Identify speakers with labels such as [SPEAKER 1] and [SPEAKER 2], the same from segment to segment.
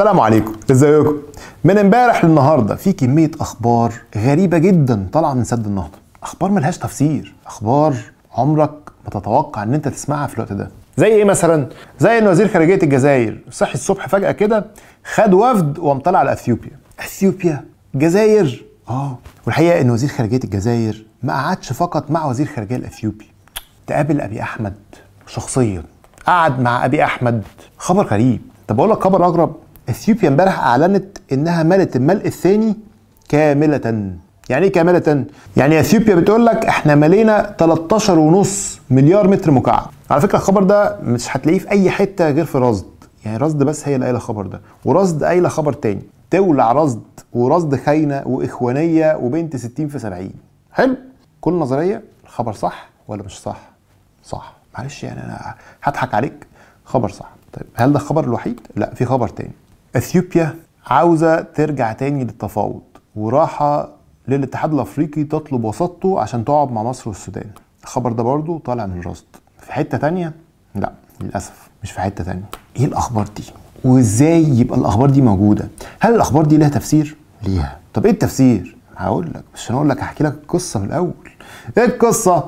[SPEAKER 1] السلام عليكم ازيكم من امبارح للنهارده في كميه اخبار غريبه جدا طالعه من سد النهضه اخبار ملهاش تفسير اخبار عمرك ما تتوقع ان انت تسمعها في الوقت ده زي ايه مثلا زي ان وزير خارجيه الجزائر صحي الصبح فجاه كده خد وفد وامطلع على اثيوبيا اثيوبيا جزائر اه والحقيقه ان وزير خارجيه الجزائر ما قعدش فقط مع وزير خارجيه الاثيوبي تقابل ابي احمد شخصيا قعد مع ابي احمد خبر غريب طب اقول لك خبر اغرب اثيوبيا امبارح اعلنت انها ملت الملء الثاني كامله يعني ايه كامله يعني اثيوبيا بتقول لك احنا ملينا 13.5 مليار متر مكعب على فكره الخبر ده مش هتلاقيه في اي حته غير في رصد يعني رصد بس هي اللي قايله الخبر ده ورصد قايله خبر تاني تولع رصد ورصد خاينه واخوانيه وبنت 60 في 70 حلو كل نظريه الخبر صح ولا مش صح صح معلش يعني انا هضحك عليك خبر صح طيب هل ده الخبر الوحيد لا في خبر تاني اثيوبيا عاوزه ترجع تاني للتفاوض وراحه للاتحاد الافريقي تطلب وسطه عشان تقعد مع مصر والسودان الخبر ده برضو طالع من رصد في حته تانية لا للاسف مش في حته تانية ايه الاخبار دي وازاي يبقى الاخبار دي موجوده هل الاخبار دي لها تفسير ليها طب ايه التفسير هقول لك مش هقول لك هحكي لك القصه من الاول ايه القصه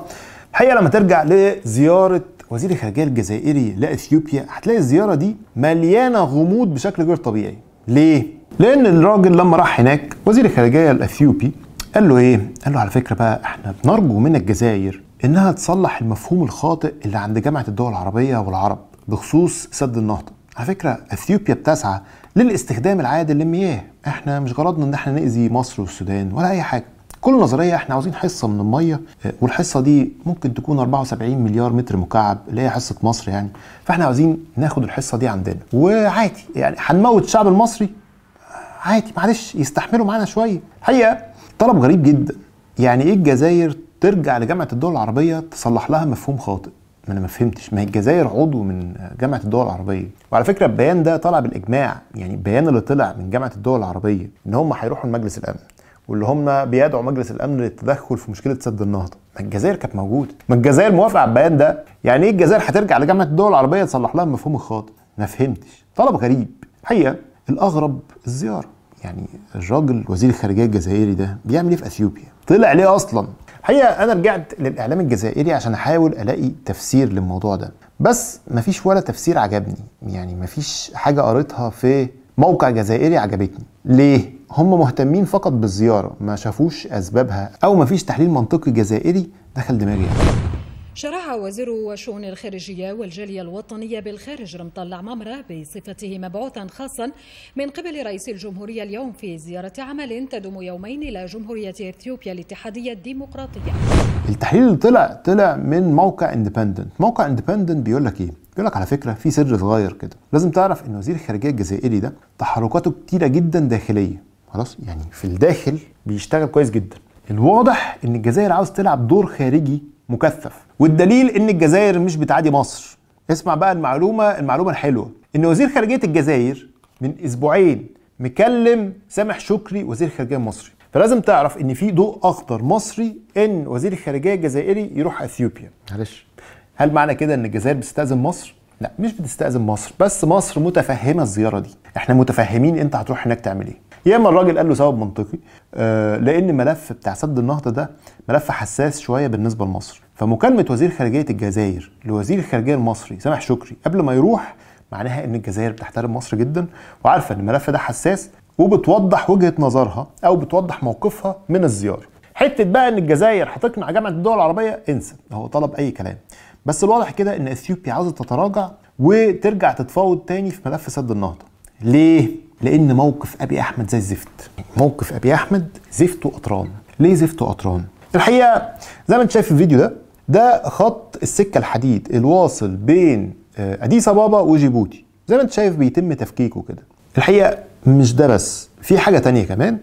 [SPEAKER 1] الحقيقه لما ترجع لزياره وزير الخارجيه الجزائري لاثيوبيا هتلاقي الزياره دي مليانه غموض بشكل غير طبيعي ليه لان الراجل لما راح هناك وزير الخارجيه الاثيوبي قال له ايه قال له على فكره بقى احنا بنرجو من الجزائر انها تصلح المفهوم الخاطئ اللي عند جامعه الدول العربيه والعرب بخصوص سد النهضه على فكره اثيوبيا بتسعى للاستخدام العادل للمياه احنا مش غرضنا ان احنا ناذي مصر والسودان ولا اي حاجه كل نظريه احنا عاوزين حصه من الميه آه، والحصه دي ممكن تكون 74 مليار متر مكعب اللي هي حصه مصر يعني فاحنا عاوزين ناخد الحصه دي عندنا وعادي يعني هنموت الشعب المصري آه، عادي معلش يستحملوا معانا شويه الحقيقه طلب غريب جدا يعني ايه الجزائر ترجع لجامعه الدول العربيه تصلح لها مفهوم خاطئ ما انا ما فهمتش ما هي الجزائر عضو من آه، جامعه الدول العربيه وعلى فكره البيان ده طلع بالاجماع يعني البيان اللي طلع من جامعه الدول العربيه ان هم هيروحوا لمجلس الامن واللي هم بيدعوا مجلس الامن للتدخل في مشكله سد النهضه ما الجزائر كانت موجوده ما الجزائر موافقه على البيان ده يعني ايه الجزائر هترجع لجامعه الدول العربيه تصلح لها المفهوم الخاطئ ما فهمتش طلب غريب الحقيقه الاغرب الزياره يعني الراجل وزير الخارجيه الجزائري ده بيعمل ايه في اثيوبيا طلع ليه اصلا الحقيقه انا رجعت للاعلام الجزائري عشان احاول الاقي تفسير للموضوع ده بس مفيش ولا تفسير عجبني يعني مفيش حاجه قريتها في موقع جزائري عجبتني ليه هم مهتمين فقط بالزياره ما شافوش اسبابها او ما فيش تحليل منطقي جزائري دخل دماغي شرع وزير شؤون الخارجية والجالية الوطنية بالخارج رمطال عمامرة بصفته مبعوثا خاصا من قبل رئيس الجمهورية اليوم في زيارة عمل تدوم يومين إلى جمهورية إثيوبيا الاتحادية الديمقراطية التحليل اللي طلع طلع من موقع اندبندنت موقع اندبندنت بيقول لك ايه بيقول لك على فكره في سر صغير كده لازم تعرف ان وزير الخارجيه الجزائري ده تحركاته كتيره جدا داخليه خلاص يعني في الداخل بيشتغل كويس جدا الواضح ان الجزائر عاوز تلعب دور خارجي مكثف والدليل ان الجزائر مش بتعادي مصر اسمع بقى المعلومه المعلومه الحلوه ان وزير خارجيه الجزائر من اسبوعين مكلم سامح شكري وزير خارجيه المصري فلازم تعرف ان في ضوء اخضر مصري ان وزير الخارجيه الجزائري يروح اثيوبيا معلش هل معنى كده ان الجزائر بتستاذن مصر لا مش بتستاذن مصر بس مصر متفهمه الزياره دي احنا متفهمين انت هتروح هناك تعمل ايه يا اما الراجل قال له سبب منطقي آه لان الملف بتاع سد النهضه ده ملف حساس شويه بالنسبه لمصر فمكالمه وزير خارجيه الجزائر لوزير الخارجيه المصري سامح شكري قبل ما يروح معناها ان الجزائر بتحترم مصر جدا وعارفه ان الملف ده حساس وبتوضح وجهه نظرها او بتوضح موقفها من الزياره حته بقى ان الجزائر هتقنع جامعه الدول العربيه انسى هو طلب اي كلام بس الواضح كده ان اثيوبيا عاوزه تتراجع وترجع تتفاوض تاني في ملف سد النهضه ليه لان موقف ابي احمد زي الزفت موقف ابي احمد زفت وقطران ليه زفت وقطران الحقيقه زي ما انت شايف في الفيديو ده ده خط السكه الحديد الواصل بين آه، اديس ابابا وجيبوتي زي ما انت شايف بيتم تفكيكه كده الحقيقه مش ده بس في حاجه تانية كمان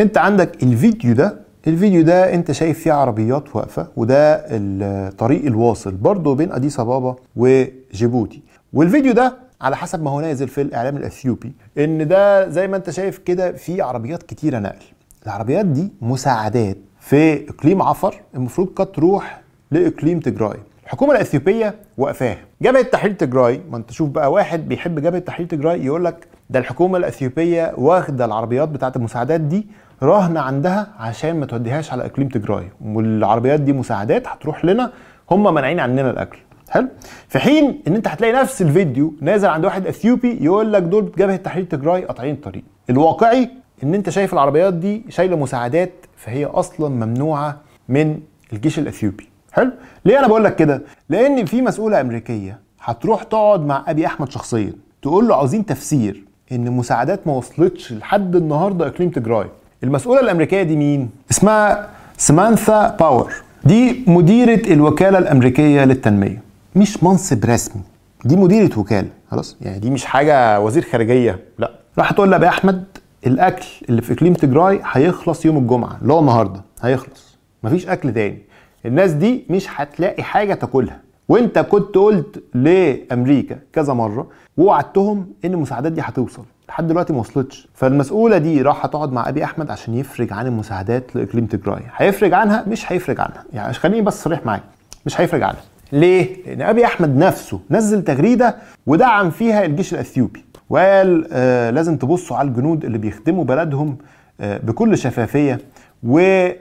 [SPEAKER 1] انت عندك الفيديو ده الفيديو ده انت شايف فيه عربيات واقفه وده الطريق الواصل برضه بين اديس ابابا وجيبوتي والفيديو ده على حسب ما هو نازل في الاعلام الاثيوبي ان ده زي ما انت شايف كده في عربيات كتيره نقل العربيات دي مساعدات في اقليم عفر المفروض كانت تروح لاقليم تجراي الحكومه الاثيوبيه وقفاها جبهه تحرير تجراي ما انت شوف بقى واحد بيحب جبهه تحرير تجراي يقول لك ده الحكومه الاثيوبيه واخده العربيات بتاعه المساعدات دي رهن عندها عشان ما توديهاش على اقليم تجراي والعربيات دي مساعدات هتروح لنا هم مانعين عننا الاكل حلو في حين ان انت هتلاقي نفس الفيديو نازل عند واحد اثيوبي يقول لك دول جبهه تحرير تجراي قاطعين الطريق الواقعي ان انت شايف العربيات دي شايله مساعدات فهي اصلا ممنوعه من الجيش الاثيوبي حلو ليه انا بقول لك كده لان في مسؤوله امريكيه هتروح تقعد مع ابي احمد شخصيا تقول له عاوزين تفسير ان مساعدات ما وصلتش لحد النهارده اقليم تجراي المسؤوله الامريكيه دي مين اسمها سمانثا باور دي مديره الوكاله الامريكيه للتنميه مش منصب رسمي دي مديرة وكالة خلاص يعني دي مش حاجة وزير خارجية لا راح تقول لها يا أحمد الأكل اللي في إقليم تجراي هيخلص يوم الجمعة اللي هو النهاردة هيخلص مفيش أكل تاني الناس دي مش هتلاقي حاجة تاكلها وانت كنت قلت لامريكا كذا مره ووعدتهم ان المساعدات دي هتوصل لحد دلوقتي ما وصلتش فالمسؤوله دي راح تقعد مع ابي احمد عشان يفرج عن المساعدات لاقليم تجراي هيفرج عنها مش هيفرج عنها يعني خليني بس صريح معاك مش هيفرج عنها ليه؟ لأن أبي أحمد نفسه نزل تغريدة ودعم فيها الجيش الأثيوبي وقال آه، لازم تبصوا على الجنود اللي بيخدموا بلدهم آه، بكل شفافية وما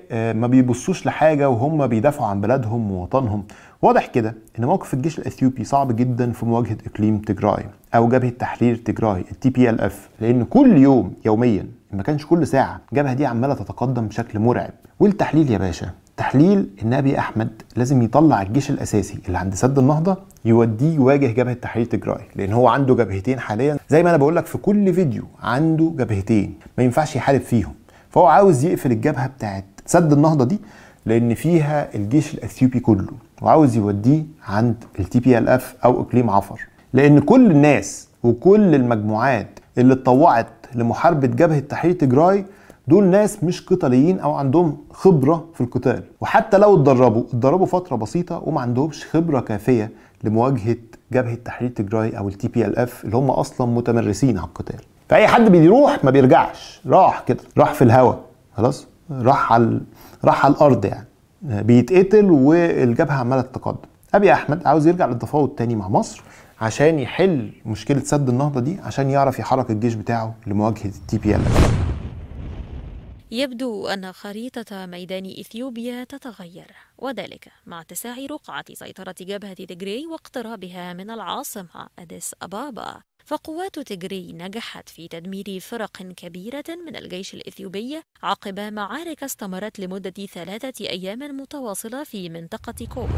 [SPEAKER 1] آه، بيبصوش لحاجة وهم بيدافعوا عن بلدهم ووطنهم واضح كده ان موقف الجيش الاثيوبي صعب جدا في مواجهة اقليم تجراي او جبهة تحرير تجراي التي بي ال اف لان كل يوم يوميا ما كانش كل ساعة الجبهة دي عمالة تتقدم بشكل مرعب والتحليل يا باشا تحليل النبي احمد لازم يطلع الجيش الاساسي اللي عند سد النهضه يوديه يواجه جبهه تحرير تجرائي لان هو عنده جبهتين حاليا زي ما انا بقول لك في كل فيديو عنده جبهتين ما ينفعش يحارب فيهم فهو عاوز يقفل الجبهه بتاعت سد النهضه دي لان فيها الجيش الاثيوبي كله وعاوز يوديه عند التي بي ال اف او اقليم عفر لان كل الناس وكل المجموعات اللي اتطوعت لمحاربه جبهه تحرير تجراي دول ناس مش قتاليين او عندهم خبره في القتال وحتى لو اتدربوا اتدربوا فتره بسيطه وما عندهمش خبره كافيه لمواجهه جبهه تحرير تجراي او التي بي ال اف اللي هم اصلا متمرسين على القتال فاي حد بيروح ما بيرجعش راح كده راح في الهواء خلاص راح على راح على الارض يعني بيتقتل والجبهه عماله تتقدم ابي احمد عاوز يرجع للتفاوض تاني مع مصر عشان يحل مشكله سد النهضه دي عشان يعرف يحرك الجيش بتاعه لمواجهه التي بي ال اف يبدو أن خريطة ميدان إثيوبيا تتغير وذلك مع اتساع رقعة سيطرة جبهة تجري واقترابها من العاصمة أديس أبابا فقوات تجري نجحت في تدمير فرق كبيرة من الجيش الإثيوبي عقب معارك استمرت لمدة ثلاثة أيام متواصلة في منطقة كوب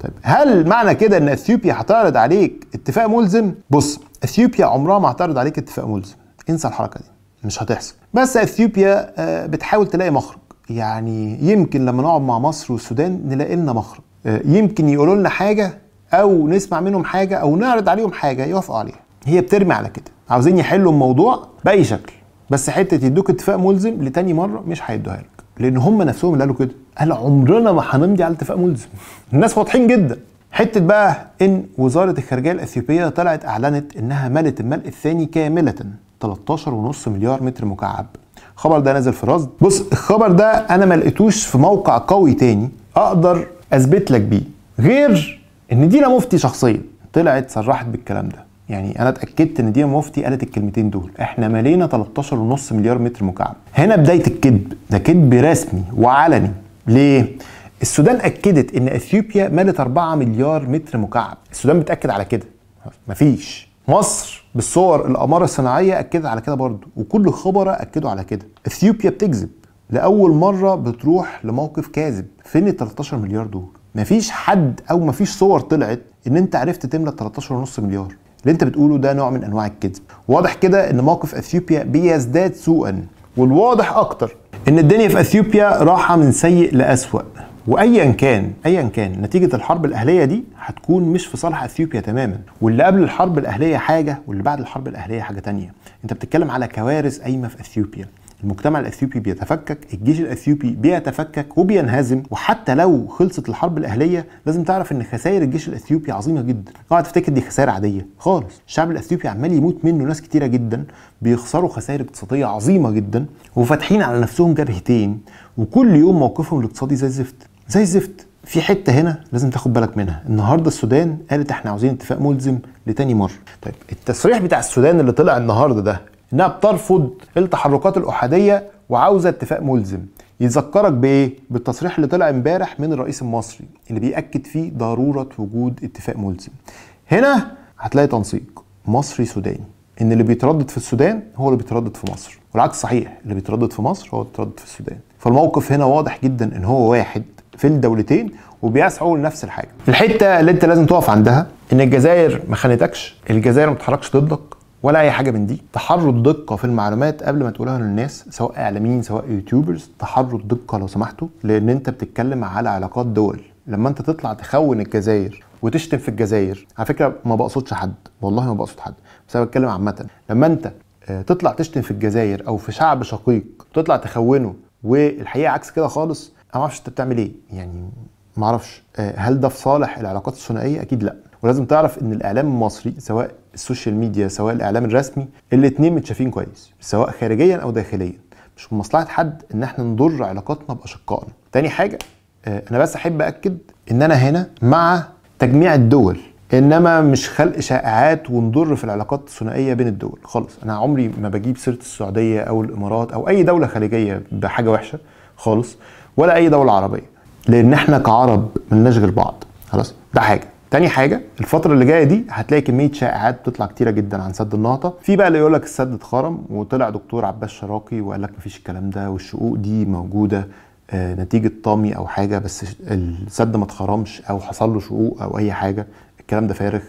[SPEAKER 1] طيب هل معنى كده ان اثيوبيا هتعرض عليك اتفاق ملزم؟ بص اثيوبيا عمرها ما هتعرض عليك اتفاق ملزم انسى الحركه دي مش هتحصل بس اثيوبيا آه، بتحاول تلاقي مخرج يعني يمكن لما نقعد مع مصر والسودان نلاقي لنا مخرج آه، يمكن يقولوا لنا حاجه او نسمع منهم حاجه او نعرض عليهم حاجه يوافقوا عليها هي بترمي على كده عاوزين يحلوا الموضوع باي شكل بس حته يدوك اتفاق ملزم لتاني مره مش هيدوها لك لان هم نفسهم اللي قالوا كده قال عمرنا ما هنمضي على اتفاق ملزم الناس واضحين جدا حته بقى ان وزاره الخارجيه الاثيوبيه طلعت اعلنت انها ملت الملء الثاني كامله 13.5 مليار متر مكعب الخبر ده نازل في رصد بص الخبر ده انا ما لقيتوش في موقع قوي تاني اقدر اثبت لك بيه غير ان دينا مفتي شخصيا طلعت صرحت بالكلام ده يعني انا اتاكدت ان دينا مفتي قالت الكلمتين دول احنا مالينا 13.5 مليار متر مكعب هنا بدايه الكذب ده كذب رسمي وعلني ليه السودان اكدت ان اثيوبيا مالت 4 مليار متر مكعب السودان بتاكد على كده مفيش مصر بالصور الاماره الصناعيه اكدت على كده برضه وكل الخبراء اكدوا على كده اثيوبيا بتكذب لاول مره بتروح لموقف كاذب فين ال 13 مليار دول مفيش حد او مفيش صور طلعت ان انت عرفت تملى 13.5 مليار اللي انت بتقوله ده نوع من انواع الكذب واضح كده ان موقف اثيوبيا بيزداد سوءا والواضح اكتر ان الدنيا في اثيوبيا راحه من سيء لاسوأ وايا كان ايا كان نتيجه الحرب الاهليه دي هتكون مش في صالح اثيوبيا تماما واللي قبل الحرب الاهليه حاجه واللي بعد الحرب الاهليه حاجه تانية انت بتتكلم على كوارث قايمه في اثيوبيا المجتمع الاثيوبي بيتفكك الجيش الاثيوبي بيتفكك وبينهزم وحتى لو خلصت الحرب الاهليه لازم تعرف ان خسائر الجيش الاثيوبي عظيمه جدا اوعى تفتكر دي خسائر عاديه خالص الشعب الاثيوبي عمال يموت منه ناس كتيره جدا بيخسروا خسائر اقتصاديه عظيمه جدا وفاتحين على نفسهم جبهتين وكل يوم موقفهم الاقتصادي زي الزفت زي الزفت في حته هنا لازم تاخد بالك منها النهارده السودان قالت احنا عاوزين اتفاق ملزم لتاني مره طيب التصريح بتاع السودان اللي طلع النهارده ده انها بترفض التحركات الاحاديه وعاوزه اتفاق ملزم يذكرك بايه بالتصريح اللي طلع امبارح من الرئيس المصري اللي بياكد فيه ضروره وجود اتفاق ملزم هنا هتلاقي تنسيق مصري سوداني ان اللي بيتردد في السودان هو اللي بيتردد في مصر والعكس صحيح اللي بيتردد في مصر هو اللي بيتردد في السودان فالموقف هنا واضح جدا ان هو واحد في الدولتين وبيسعوا لنفس الحاجه. الحته اللي انت لازم تقف عندها ان الجزائر ما خانتكش، الجزائر ما بتتحركش ضدك ولا اي حاجه من دي، تحرر دقه في المعلومات قبل ما تقولها للناس سواء اعلاميين سواء يوتيوبرز، تحرر دقه لو سمحتوا لان انت بتتكلم على علاقات دول، لما انت تطلع تخون الجزائر وتشتم في الجزائر، على فكره ما بقصدش حد، والله ما بقصد حد، بس انا بتكلم عامه، لما انت آه، تطلع تشتم في الجزائر او في شعب شقيق تطلع تخونه والحقيقه عكس كده خالص انا ما اعرفش انت بتعمل ايه يعني ما اعرفش آه، هل ده في صالح العلاقات الثنائيه اكيد لا ولازم تعرف ان الاعلام المصري سواء السوشيال ميديا سواء الاعلام الرسمي الاثنين متشافين كويس سواء خارجيا او داخليا مش في مصلحه حد ان احنا نضر علاقاتنا باشقائنا تاني حاجه آه، انا بس احب اكد ان انا هنا مع تجميع الدول انما مش خلق شائعات ونضر في العلاقات الثنائيه بين الدول خالص انا عمري ما بجيب سيره السعوديه او الامارات او اي دوله خليجيه بحاجه وحشه خالص ولا اي دوله عربيه لان احنا كعرب ملناش غير بعض خلاص ده حاجه تاني حاجه الفتره اللي جايه دي هتلاقي كميه شائعات بتطلع كتيره جدا عن سد النهضه في بقى اللي يقول لك السد اتخرم وطلع دكتور عباس شراقي وقال لك مفيش الكلام ده والشقوق دي موجوده آه، نتيجه طامي او حاجه بس السد ما اتخرمش او حصل له شقوق او اي حاجه الكلام ده فارغ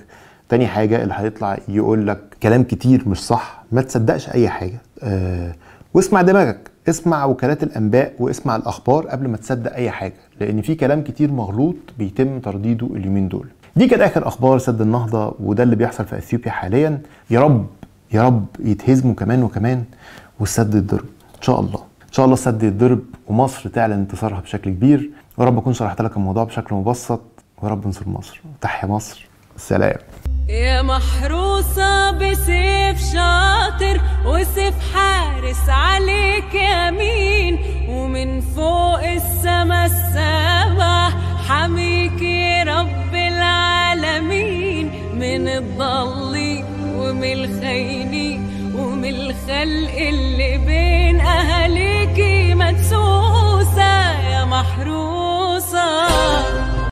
[SPEAKER 1] تاني حاجه اللي هيطلع يقول لك كلام كتير مش صح ما تصدقش اي حاجه آه، واسمع دماغك اسمع وكالات الانباء واسمع الاخبار قبل ما تصدق اي حاجه لان في كلام كتير مغلوط بيتم ترديده اليومين دول دي كانت اخر اخبار سد النهضه وده اللي بيحصل في اثيوبيا حاليا يا رب يا رب يتهزموا كمان وكمان والسد يتضرب ان شاء الله ان شاء الله السد يتضرب ومصر تعلن انتصارها بشكل كبير ويا رب اكون شرحت لك الموضوع بشكل مبسط ويا رب انصر مصر تحيا مصر سلام يا محروسه بسيف شاطر وسيف حي حارس عليك مين ومن فوق السما السابع حميك يا رب العالمين من الضلي ومن الخيني ومن الخلق اللي بين